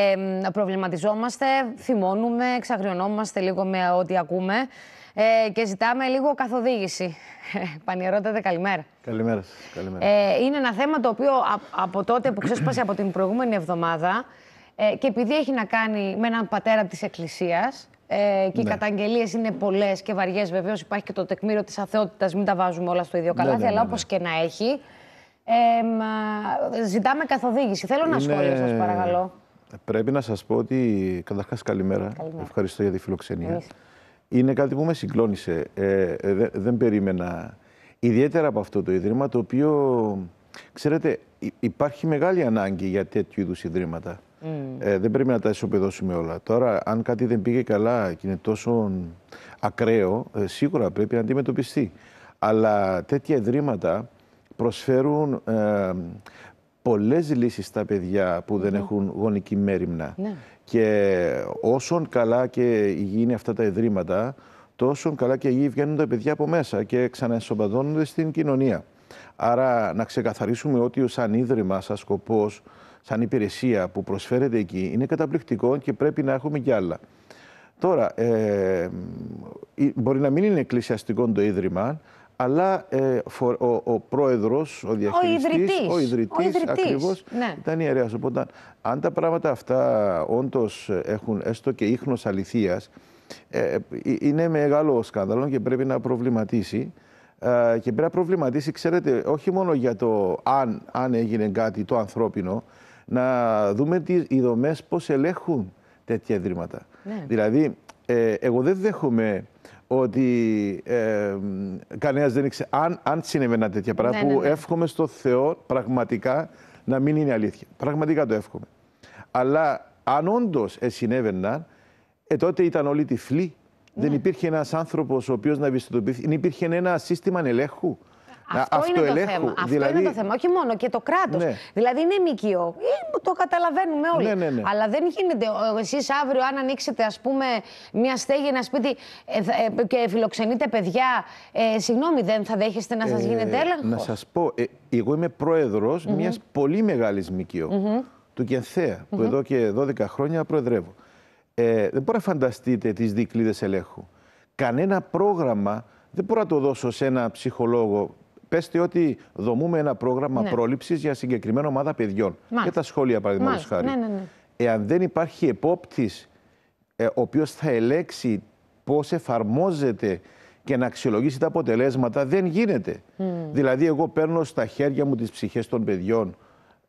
Ε, προβληματιζόμαστε, θυμώνουμε, εξαγριωνόμαστε λίγο με ό,τι ακούμε ε, και ζητάμε λίγο καθοδήγηση. Πανιερότατε, καλημέρα. Καλημέρα σας. Καλημέρα. Ε, είναι ένα θέμα το οποίο από τότε που ξέσπασε από την προηγούμενη εβδομάδα ε, και επειδή έχει να κάνει με έναν πατέρα της Εκκλησίας ε, και οι ναι. καταγγελίες είναι πολλές και βαριές βεβαίως υπάρχει και το τεκμήριο της αθεότητας, μην τα βάζουμε όλα στο ίδιο ναι, καλάθι, ναι, αλλά ναι, όπως και να έχει. Ε, ζητάμε καθοδήγηση. Θέλω να σχόλιο σας παρακαλώ. Πρέπει να σας πω ότι καταρχάς καλημέρα. καλημέρα. Ευχαριστώ για τη φιλοξενία. Είναι κάτι που με συγκλώνησε. Ε, ε, δεν περίμενα ιδιαίτερα από αυτό το Ίδρυμα, το οποίο, ξέρετε, υπάρχει μεγάλη ανάγκη για τέτοιου είδους Ιδρύματα. Ε, δεν πρέπει να τα ισοπεδώσουμε όλα. Τώρα, αν κάτι δεν πήγε καλά και είναι τόσο ακραίο, σίγουρα πρέπει να αντιμετωπιστεί. Αλλά τέτοια Ιδρύματα προσφέρουν πολλές λύσεις στα παιδιά που δεν ναι. έχουν γονική μέρημνα. Ναι. Και όσον καλά και υγιή αυτά τα ιδρύματα, τόσο καλά και υγιή βγαίνουν τα παιδιά από μέσα και ξαναενσωματώνονται στην κοινωνία. Άρα να ξεκαθαρίσουμε ότι σαν ίδρυμα, σαν σκοπός, σαν υπηρεσία που προσφέρεται εκεί, είναι καταπληκτικό και πρέπει να έχουμε κι άλλα. Τώρα, ε, μπορεί να μην είναι εκκλησιαστικό το ίδρυμα, αλλά ε, ο, ο πρόεδρος, ο διαχειριστής, ο ιδρυτής, ο ιδρυτής ακριβώς, ναι. ήταν ιερέας. Οπότε αν τα πράγματα αυτά όντως έχουν έστω και ίχνος αληθείας, ε, ε, ε, είναι μεγάλο σκάνδαλο και πρέπει να προβληματίσει. και πρέπει να προβληματίσει, ξέρετε, όχι μόνο για το αν, αν έγινε κάτι το ανθρώπινο, να δούμε τις, οι πώ πώς ελέγχουν τέτοια ιδρύματα. Ναι. Δηλαδή, εγώ δεν δέχομαι ότι ε, κανένας δεν ήξερε. Αν, αν συνέβαιναν τέτοια πράγματα, ναι, που ναι, ναι, εύχομαι στο Θεό πραγματικά να μην είναι αλήθεια. Πραγματικά το εύχομαι. Αλλά αν όντως ε, συνέβαιναν, τότε ήταν όλοι τυφλοί. Δεν ναι. υπήρχε ένας άνθρωπος ο οποίος να ευαισθητοποιηθεί. Δεν υπήρχε ένα σύστημα ελέγχου. Αυτό, δηλαδή- είναι το θέμα. Δηλαδή... Αυτό είναι το Όχι μόνο και το κράτος. Ναι. Δηλαδή είναι μοικείο. Το καταλαβαίνουμε όλοι. Ναι, ναι, ναι. Αλλά δεν γίνεται. Εσείς αύριο, αν ανοίξετε, ας πούμε, μια στέγη, ένα σπίτι ε, ε, και φιλοξενείτε παιδιά, ε, συγγνώμη, δεν θα δέχεστε να σας ε, γίνεται έλεγχο. Να σας πω, ε, εγώ είμαι πρόεδρος mm μιας πολύ μεγάλης ΜΚΟ, του Κενθέα, mm που εδώ και 12 χρόνια προεδρεύω. δεν μπορείτε να φανταστείτε τις δικλείδες ελέγχου. Κανένα πρόγραμμα δεν μπορώ να το δώσω σε ένα ψυχολόγο πέστε ότι δομούμε ένα πρόγραμμα ναι. πρόληψης για συγκεκριμένη ομάδα παιδιών. Και τα σχόλια, παραδείγματος χάρη. Ναι, ναι, ναι, Εάν δεν υπάρχει επόπτης ε, ο οποίος θα ελέξει πώς εφαρμόζεται και να αξιολογήσει τα αποτελέσματα, δεν γίνεται. Δηλαδή, εγώ παίρνω στα χέρια μου τις ψυχές των παιδιών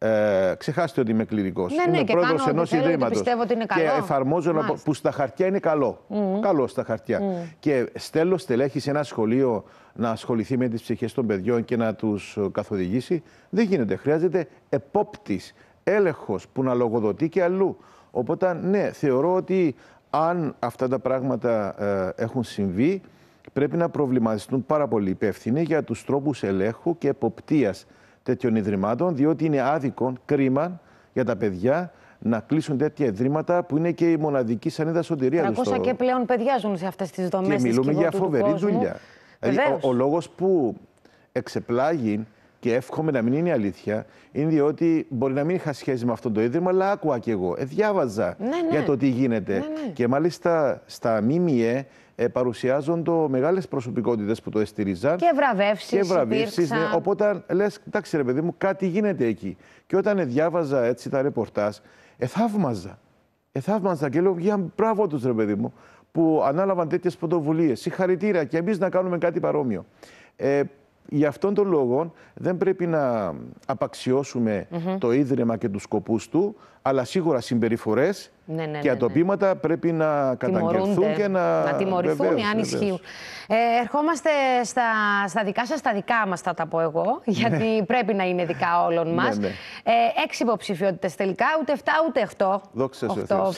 ε, ξεχάστε ότι είμαι κληρικός. Ναι, ναι, είμαι πρόεδρο ενό ιδρύματο. Και εφαρμόζω να που στα χαρτιά είναι καλό. Καλό στα χαρτιά. Και στέλνω στελέχη σε ένα σχολείο να ασχοληθεί με τις ψυχές των παιδιών και να τους ε, καθοδηγήσει. Δεν γίνεται. Χρειάζεται επόπτης, έλεγχος που να λογοδοτεί και αλλού. Οπότε, ναι, θεωρώ ότι αν αυτά τα πράγματα ε, έχουν συμβεί, πρέπει να προβληματιστούν πάρα πολύ υπεύθυνοι για τους τρόπους ελέγχου και εποπτείας τέτοιων ιδρυμάτων, διότι είναι άδικο, κρίμα για τα παιδιά να κλείσουν τέτοια ιδρύματα που είναι και η μοναδική σανίδα σωτηρία τους. 300 και πλέον παιδιά ζουν σε αυτές τις δομές. Και μιλούμε για φοβερή δουλειά. Δηλαδή, ο, ο λόγος που εξεπλάγει και εύχομαι να μην είναι αλήθεια, είναι διότι μπορεί να μην είχα σχέση με αυτό το ίδρυμα, αλλά άκουγα κι εγώ. Ε, διάβαζα ναι, ναι. για το τι γίνεται. Ναι, και μάλιστα στα ΜΜΕ ε, παρουσιάζονται μεγάλες προσωπικότητες που το εστήριζαν. Και βραβεύσεις. Και βραβεύσεις. Ναι. Οπότε λες, εντάξει, ρε παιδί μου, κάτι γίνεται εκεί. Και όταν διάβαζα έτσι τα ρεπορτάζ, εθαύμαζα. Εθαύμαζα και λέω, για μπράβο τους, ρε παιδί μου, που ανάλαβαν τέτοιες πρωτοβουλίες. Συγχαρητήρια και εμείς να κάνουμε κάτι παρόμοιο. Ε, Γι' αυτόν τον λόγο δεν πρέπει να απαξιώσουμε το ίδρυμα και τους σκοπούς του, αλλά σίγουρα συμπεριφορές ναι, ναι, ναι, και ναι, ναι. ατοπήματα πρέπει να καταγγελθούν και να. Να τιμωρηθούν βεβαίως, αν ισχύουν. Ε, ερχόμαστε στα, στα δικά σας, τα δικά μας θα τα πω εγώ, ναι. γιατί πρέπει να είναι δικά όλων μα. Ε, έξι υποψηφιότητες τελικά, ούτε 7 ούτε 8. Δόξα σε Αυτό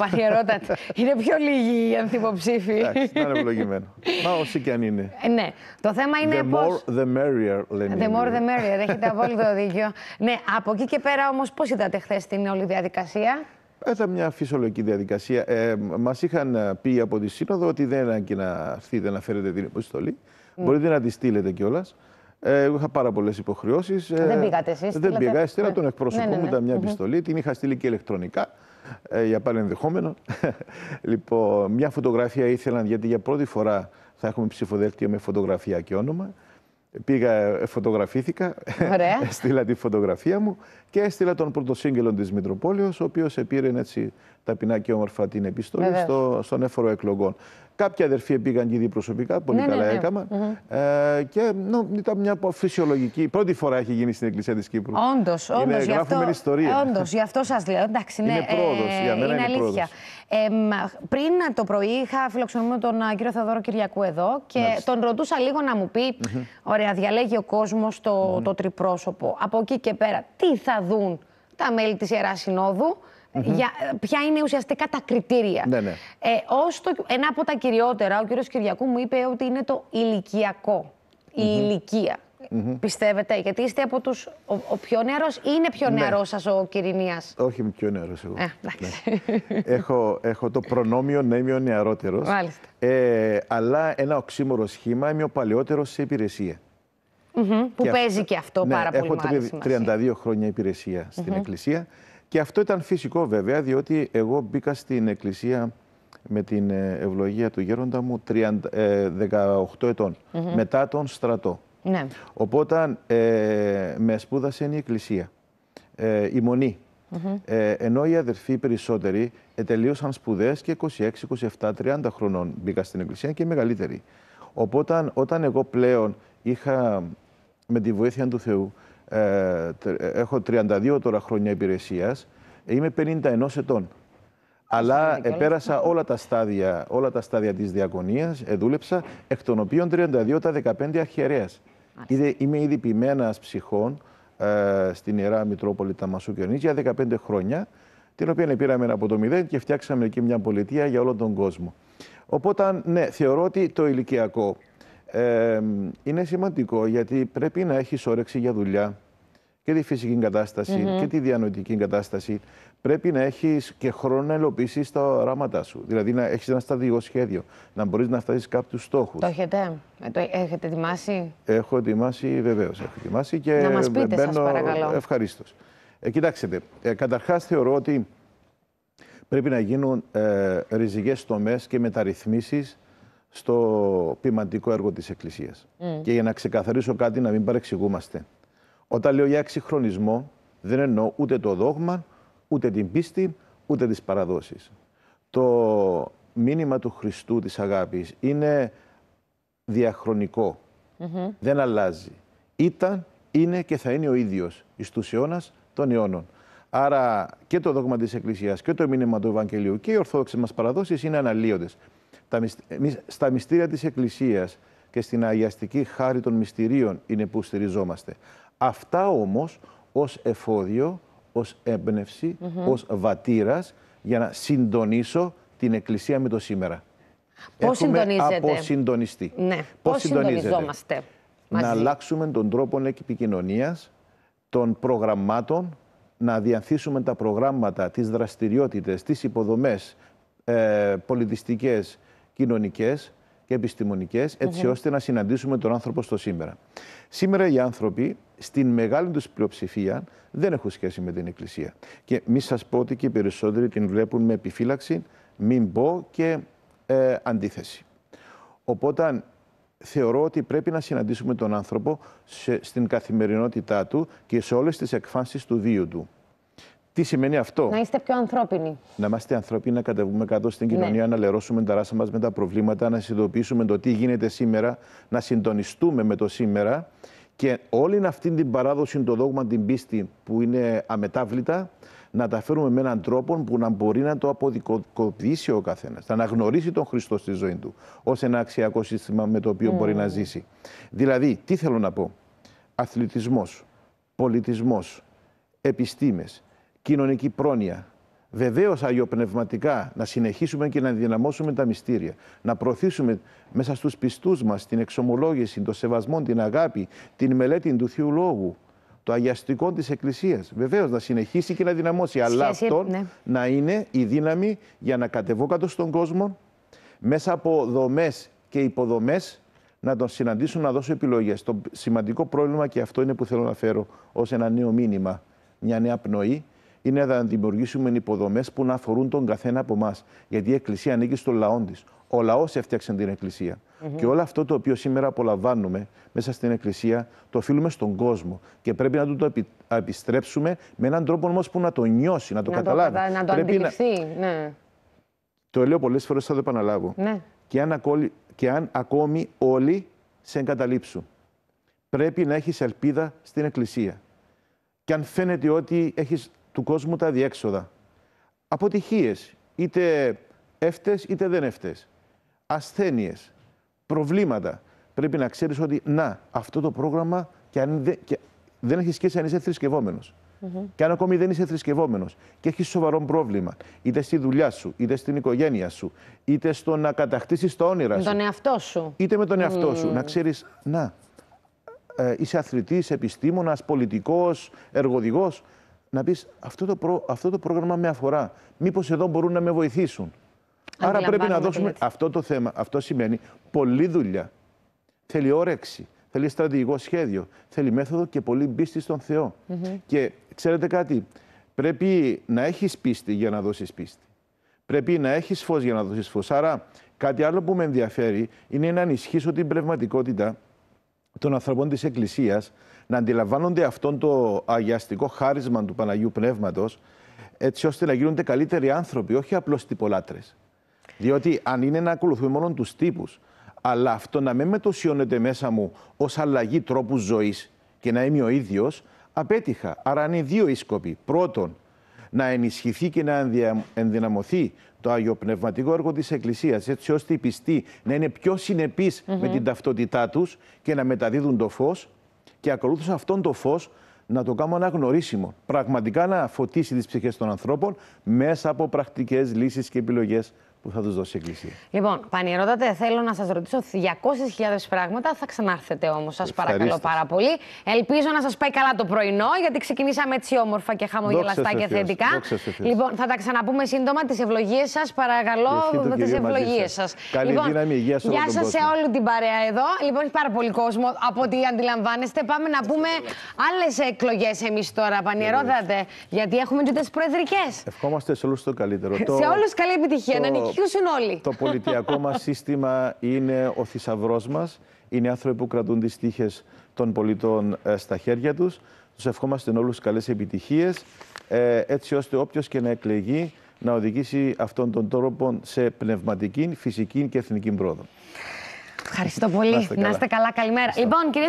Είναι πιο λίγοι οι ανθυποψήφοι. Εντάξει, να είναι ευλογημένο. Μα όσοι και αν είναι. Ε, ναι. Το θέμα είναι. The more the merrier, λένε. The more the merrier, έχετε απόλυτο δίκιο. Ναι, από εκεί και πέρα όμως, πώς είδατε χθες την όλη διαδικασία διαδικασία. Ήταν μια φυσιολογική διαδικασία. Ε, Μας είχαν ε, πει από τη Σύνοδο ότι δεν και να φέρετε την επιστολή. Ναι. Μπορείτε να τη στείλετε κιόλας. Ε, εγώ είχα πάρα πολλές υποχρεώσεις. Ε, δεν πήγατε εσείς. Δεν πήγα. Έστειλα ναι. τον εκπρόσωπό ναι, ναι μου, ναι. ήταν μια επιστολή. Την είχα στείλει και ηλεκτρονικά ε, για πάλι ενδεχόμενο. λοιπόν, μια φωτογραφία ήθελαν γιατί για πρώτη φορά θα έχουμε ψηφοδέλτιο με φωτογραφία και όνομα. Πήγα, ε, φωτογραφήθηκα, έστειλα τη φωτογραφία μου και έστειλα τον πρωτοσύγγελο της Μητροπόλεως, ο οποίος επήρε έτσι ταπεινά και όμορφα την επιστολή στο, στον έφορο εκλογών. Κάποιοι αδερφοί πήγαν και ήδη προσωπικά, πολύ ναι, ναι καλά ναι, εκανα Ε, και νο, ήταν μια φυσιολογική. Πρώτη φορά έχει γίνει στην Εκκλησία της Κύπρου. Όντως, όντω. Γράφουμε αυτό, ιστορία. Όντως, γι' αυτό σας λέω. Εντάξει, ναι, είναι ε, για μένα είναι, είναι Ε, πριν το πρωί είχα φιλοξενούμε τον ε, κύριο Θεοδόρο Κυριακού εδώ και τον ρωτούσα λίγο να μου πει: Ωραία, διαλέγει ο κόσμος το, mm-hmm. το τριπρόσωπο. Από εκεί και πέρα, τι θα δουν τα μέλη της Ιεράς Συνόδου mm Για, ποια είναι ουσιαστικά τα κριτήρια. Ναι, ναι. Ε, ένα από τα κυριότερα, ο κύριος Κυριακού μου είπε ότι είναι το ηλικιακό. Η ηλικία. Mm-hmm. πιστευετε γιατί είστε από τους. Ο, ο, πιο νεαρός ή είναι πιο ναι. σας ο κυρινίας. Όχι, είμαι πιο νεαρός εγώ. Ε, ναι. έχω, έχω το προνόμιο να είμαι ο νεαρότερος. Ε, αλλά ένα οξύμορο σχήμα είμαι ο παλαιότερος σε υπηρεσία. Mm-hmm, που παίζει και αυτό ναι, πάρα πολύ. Έχω 32 χρόνια υπηρεσία στην Εκκλησία. Και αυτό ήταν φυσικό βέβαια, διότι εγώ μπήκα στην εκκλησία με την ε, ευλογία του γέροντα μου 18 ε, ετών, μετά τον στρατό. Ναι. Οπότε ε, με σπούδασε η εκκλησία, ε, η μονή. ε, ενώ οι αδερφοί περισσότεροι τελείωσαν σπουδές και 26, 27, 30 χρονών μπήκα στην εκκλησία και οι μεγαλύτεροι. Οπότε όταν εγώ πλέον είχα με τη βοήθεια του Θεού ε, ε, έχω 32 τώρα χρόνια υπηρεσίας, είμαι 51 ετών. Αλλά επέρασα όλα τα στάδια, όλα τα στάδια της διακονίας, ε, δούλεψα, εκ των οποίων 32 τα 15 αρχιερέας. είμαι ήδη ποιμένας ψυχών ε, στην Ιερά Μητρόπολη τα για 15 χρόνια, την οποία πήραμε από το 0 και φτιάξαμε εκεί μια πολιτεία για όλο τον κόσμο. Οπότε, ναι, θεωρώ ότι το ηλικιακό είναι σημαντικό γιατί πρέπει να έχεις όρεξη για δουλειά και τη φυσική κατάσταση και τη διανοητική κατάσταση. Πρέπει να έχεις και χρόνο να ελοπίσει τα οράματά σου. Δηλαδή να έχεις ένα σταδιοσχέδιο σχέδιο, να μπορείς να φτάσεις κάποιου στόχους. Το έχετε, ε, το έχετε ετοιμάσει. Έχω ετοιμάσει, βεβαίως. Έχω ετοιμάσει και να μας πείτε, μπαίνω, παρακαλώ. Ευχαρίστως. Ε, κοιτάξτε, ε, καταρχάς θεωρώ ότι πρέπει να γίνουν ε, ριζικέ τομές και μεταρρυθμίσεις στο ποιμαντικό έργο της Εκκλησίας. Mm. Και για να ξεκαθαρίσω κάτι, να μην παρεξηγούμαστε. Όταν λέω για εξυγχρονισμό, δεν εννοώ ούτε το δόγμα, ούτε την πίστη, ούτε τις παραδόσεις. Το μήνυμα του Χριστού της αγάπης είναι διαχρονικό. Mm-hmm. Δεν αλλάζει. Ήταν, είναι και θα είναι ο ίδιος εις τους αιώνας των αιώνων. Άρα και το δόγμα της Εκκλησίας και το μήνυμα του Ευαγγελίου και οι ορθόδοξες μας παραδόσεις είναι αναλύοντες. Εμείς στα μυστήρια της Εκκλησίας και στην αγιαστική χάρη των μυστηρίων είναι που στηριζόμαστε. Αυτά όμως ως εφόδιο, ως έμπνευση, mm -hmm. ως βατήρας για να συντονίσω την Εκκλησία με το σήμερα. Πώς Έχουμε συντονίζεται. αποσυντονιστεί. Ναι. Πώς, Πώς συντονιζόμαστε. Να αλλάξουμε τον τρόπο επικοινωνίας των προγραμμάτων, να διανθίσουμε τα προγράμματα, τις δραστηριότητες, τις υποδομές ε, πολιτιστικές, κοινωνικές και επιστημονικές, έτσι ώστε να συναντήσουμε τον άνθρωπο στο σήμερα. Σήμερα οι άνθρωποι, στην μεγάλη τους πλειοψηφία, δεν έχουν σχέση με την Εκκλησία. Και μη σας πω ότι και οι περισσότεροι την βλέπουν με επιφύλαξη, μην πω και ε, αντίθεση. Οπότε θεωρώ ότι πρέπει να συναντήσουμε τον άνθρωπο στην καθημερινότητά του και σε όλες τις εκφάνσεις του δίου του. Τι σημαίνει αυτό. Να είστε πιο ανθρώπινοι. Να είμαστε ανθρώπινοι, να κατεβούμε κάτω στην ναι. κοινωνία, να λερώσουμε τα ράσα μας με τα προβλήματα, να συνειδητοποιήσουμε το τι γίνεται σήμερα, να συντονιστούμε με το σήμερα και όλη αυτή την παράδοση, το δόγμα, την πίστη που είναι αμετάβλητα, να τα φέρουμε με έναν τρόπο που να μπορεί να το αποδικοποιήσει ο καθένας, να αναγνωρίσει τον Χριστό στη ζωή του, ως ένα αξιακό σύστημα με το οποίο μπορεί mm. να ζήσει. Δηλαδή, τι θέλω να πω. Αθλητισμός, πολιτισμός, επιστήμες, κοινωνική πρόνοια. Βεβαίως αγιοπνευματικά να συνεχίσουμε και να ενδυναμώσουμε τα μυστήρια. Να προωθήσουμε μέσα στους πιστούς μας την εξομολόγηση, τον σεβασμό, την αγάπη, την μελέτη του θείου λόγου, το αγιαστικό της Εκκλησίας. Βεβαίως να συνεχίσει και να δυναμώσει. αλλά αυτό ναι. να είναι η δύναμη για να κατεβώ κάτω στον κόσμο μέσα από δομές και υποδομές να τον συναντήσουν να δώσω επιλογές. Το σημαντικό πρόβλημα και αυτό είναι που θέλω να φέρω ως ένα νέο μήνυμα, μια νέα πνοή είναι να δημιουργήσουμε υποδομές που να αφορούν τον καθένα από εμάς. Γιατί η Εκκλησία ανήκει στον λαό της. Ο λαός έφτιαξε την Εκκλησία. Και όλο αυτό το οποίο σήμερα απολαμβάνουμε μέσα στην Εκκλησία το οφείλουμε στον κόσμο. Και πρέπει να του το επιστρέψουμε με έναν τρόπο όμως που να το νιώσει, να το καταλάβει. Το, να το πρέπει Ναι. Το λέω πολλές φορές, θα το επαναλάβω. Ναι. Και, αν και αν ακόμη όλοι σε εγκαταλείψουν. Πρέπει να έχεις ελπίδα στην Εκκλησία. Και αν φαίνεται ότι έχεις του κόσμου τα διέξοδα. Αποτυχίες, είτε έφτες είτε δεν έφτες. Ασθένειες, προβλήματα. Πρέπει να ξέρεις ότι να, αυτό το πρόγραμμα και αν δεν, και δεν έχει σχέση αν είσαι θρησκευόμενος. Και αν ακόμη δεν είσαι θρησκευόμενος και έχεις σοβαρό πρόβλημα, είτε στη δουλειά σου, είτε στην οικογένεια σου, είτε στο να κατακτήσεις τα όνειρα σου. Με τον εαυτό σου. Είτε με τον εαυτό σου. Να ξέρεις, να, ε, είσαι αθλητής, επιστήμονας, πολιτικός, εργοδηγός να πεις αυτό, το αυτό το πρόγραμμα με αφορά. Μήπως εδώ μπορούν να με βοηθήσουν. Άρα πρέπει να δώσουμε αυτό το θέμα. Αυτό σημαίνει πολλή δουλειά. Θέλει όρεξη. Θέλει στρατηγικό σχέδιο. Θέλει μέθοδο και πολύ πίστη στον Θεό. Και ξέρετε κάτι. Πρέπει να έχεις πίστη για να δώσεις πίστη. Πρέπει να έχεις φως για να δώσεις φως. Άρα, κάτι άλλο που με ενδιαφέρει είναι να ενισχύσω την πνευματικότητα των ανθρώπων της Εκκλησίας να αντιλαμβάνονται αυτόν το αγιαστικό χάρισμα του Παναγίου Πνεύματος, έτσι ώστε να γίνονται καλύτεροι άνθρωποι, όχι απλώς τυπολάτρες. Διότι αν είναι να ακολουθούμε μόνο τους τύπους, αλλά αυτό να με μετουσιώνεται μέσα μου ως αλλαγή τρόπου ζωής και να είμαι ο ίδιος, απέτυχα. Άρα είναι δύο οι σκοποί. Πρώτον, να ενισχυθεί και να ενδυναμωθεί το αγιοπνευματικό έργο της Εκκλησίας, έτσι ώστε οι πιστοί να είναι πιο συνεπείς με την ταυτότητά τους και να μεταδίδουν το φως και ακολούθως αυτόν το φως να το κάνουμε αναγνωρίσιμο. Πραγματικά να φωτίσει τις ψυχές των ανθρώπων μέσα από πρακτικές λύσεις και επιλογές που θα τους δώσει η Εκκλησία. Λοιπόν, πανηρώτατε, θέλω να σας ρωτήσω 200.000 πράγματα. Θα ξανάρθετε όμως, σας παρακαλώ πάρα πολύ. Ελπίζω να σας πάει καλά το πρωινό, γιατί ξεκινήσαμε έτσι όμορφα και χαμογελαστά και θετικά. Λοιπόν, θα τα ξαναπούμε σύντομα. Τις ευλογίες σας, παρακαλώ, τι ευλογίε σας. Καλή λοιπόν, δύναμη, υγεία σε Γεια σας σε όλη την παρέα εδώ. Λοιπόν, έχει πάρα πολύ κόσμο από ό,τι αντιλαμβάνεστε. Πάμε να πούμε άλλες εκλογές εμείς τώρα, πανηρώτατε, γιατί έχουμε και τις προεδρικές. Ευχόμαστε σε όλους το καλύτερο. Σε όλους καλή επιτυχία να το πολιτιακό μας σύστημα είναι ο θησαυρός μας. Είναι άνθρωποι που κρατούν τις τύχες των πολιτών ε, στα χέρια τους. Τους ευχόμαστε όλους καλές επιτυχίες, ε, έτσι ώστε όποιος και να εκλεγεί να οδηγήσει αυτόν τον τρόπο σε πνευματική, φυσική και εθνική πρόοδο. Ευχαριστώ πολύ. Να είστε καλά. Καλημέρα. Ευχαριστώ. Λοιπόν, κύριε